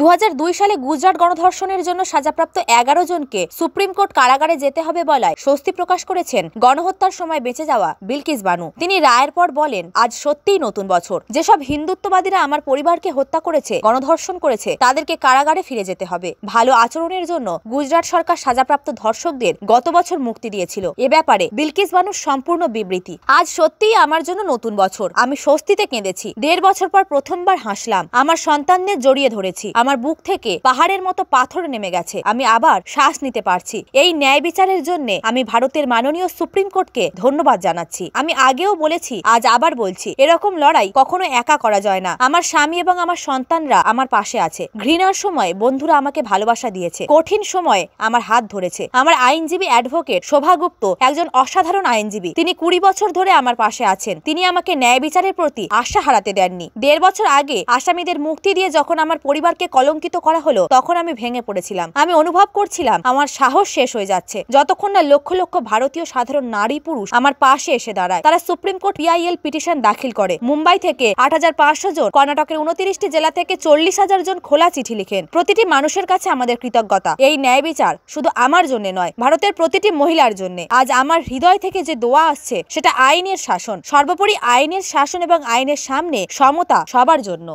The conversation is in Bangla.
দু সালে গুজরাট গণধর্ষণের জন্য সাজাপ্রাপ্ত এগারো জনকে সুপ্রিম কোর্ট কারাগারে যেতে হবে বলায় স্বস্তি প্রকাশ করেছেন গণহত্যার সময় বেঁচে যাওয়া বিলকিস বানু তিনি রায়ের পর বলেন আজ সত্যিই নতুন বছর যেসব হিন্দুত্ববাদীরা আমার পরিবারকে হত্যা করেছে গণধর্ষণ করেছে তাদেরকে কারাগারে ফিরে যেতে হবে ভালো আচরণের জন্য গুজরাট সরকার সাজাপ্রাপ্ত ধর্ষকদের গত বছর মুক্তি দিয়েছিল এ ব্যাপারে বিলকিস বানুর সম্পূর্ণ বিবৃতি আজ সত্যিই আমার জন্য নতুন বছর আমি স্বস্তিতে কেঁদেছি দেড় বছর পর প্রথমবার হাসলাম আমার সন্তানদের জড়িয়ে ধরেছি আমার বুক থেকে পাহাড়ের মতো পাথর নেমে গেছে আমি আবার শ্বাস নিতে পারছি এই ন্যায় বিচারের জন্য আমি ভারতের মাননীয় সুপ্রিম কোর্টকে ধন্যবাদ জানাচ্ছি আমি আগেও বলেছি আজ আবার বলছি এরকম লড়াই কখনো একা করা যায় না আমার স্বামী এবং আমার সন্তানরা আমার পাশে আছে ঘৃণার সময় বন্ধুরা আমাকে ভালোবাসা দিয়েছে কঠিন সময় আমার হাত ধরেছে আমার আইনজীবী অ্যাডভোকেট শোভাগুপ্ত একজন অসাধারণ আইনজীবী তিনি কুড়ি বছর ধরে আমার পাশে আছেন তিনি আমাকে ন্যায় বিচারের প্রতি আশা হারাতে দেননি দেড় বছর আগে আসামিদের মুক্তি দিয়ে যখন আমার পরিবারকে কলঙ্কিত করা হলো তখন আমি ভেঙে পড়েছিলাম আমি অনুভব করছিলাম আমার সাহস শেষ হয়ে যাচ্ছে যতক্ষণ না লক্ষ লক্ষ ভারতীয় সাধারণ নারী পুরুষ আমার পাশে এসে দাঁড়ায় তারা সুপ্রিম কোর্ট পিআইএল পিটিশন দাখিল করে মুম্বাই থেকে আট জন কর্ণাটকের উনত্রিশটি জেলা থেকে চল্লিশ হাজার জন খোলা চিঠি লিখেন প্রতিটি মানুষের কাছে আমাদের কৃতজ্ঞতা এই ন্যায় বিচার শুধু আমার জন্য নয় ভারতের প্রতিটি মহিলার জন্য আজ আমার হৃদয় থেকে যে দোয়া আসছে সেটা আইনের শাসন সর্বোপরি আইনের শাসন এবং আইনের সামনে সমতা সবার জন্য